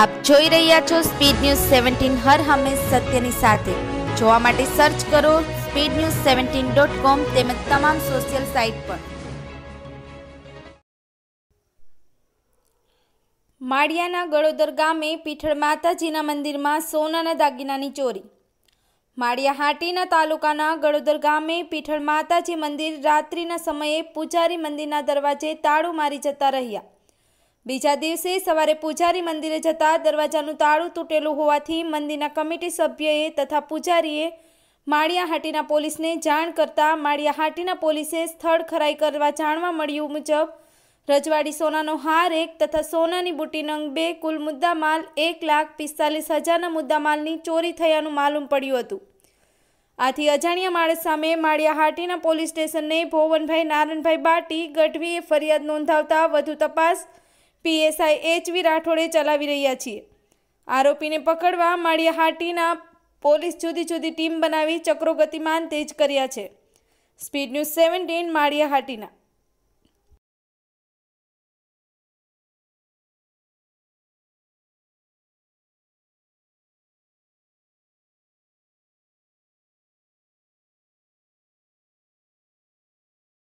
આપ જોઈ રહ્યા છો સ્પીડ ન્યૂઝ સેવન્ટીન હર હંમેશ સત્યની સાથે જોવા માટે સર્ચ કરો speed news seventeen dot com તેમજ તમામ સોશિયલ સાઇટ પર માળિયાના ગળોદર ગામે પીઠળ માતાજીના મંદિરમાં સોનાના દાગીનાની ચોરી માળિયા હાટીના તાલુકાના ગળોદર ગામે પીઠળ માતાજી મંદિર રાત્રિના સમયે પૂજારી મંદિરના દરવાજે તાળું મારી જતા રહ્યા બીજા દિવસે સવારે પૂજારી મંદિરે જતા દરવાજાનું તાળું તૂટેલું હોવાથી મંદિરના કમિટી સભ્યએ તથા પૂજારીએ માળિયાહાટીના પોલીસને જાણ કરતાં માળિયાહાટીના પોલીસે સ્થળ ખરાઈ કરવા જાણવા મળ્યું મુજબ રજવાડી સોનાનો હાર એક તથા સોનાની બુટી નંગ બે કુલ મુદ્દામાલ એક લાખ પિસ્તાલીસ હજારના મુદ્દામાલની ચોરી થયાનું માલુમ પડ્યું હતું આથી અજાણ્યા માણસ સામે માળિયાહાટીના પોલીસ સ્ટેશનને ભોવનભાઈ નારણભાઈ બાટી ગઢવીએ ફરિયાદ નોંધાવતા વધુ તપાસ પીએસઆઈ એચ વી રાઠોડે ચલાવી રહ્યા છીએ આરોપીને પકડવા માળિયાહાટીના પોલીસ જુદી જુદી ટીમ બનાવી ચક્રો ગતિમાન તેજ કર્યા છે સ્પીડ ન્યૂઝ સેવન્ટીન માળિયાહાટીના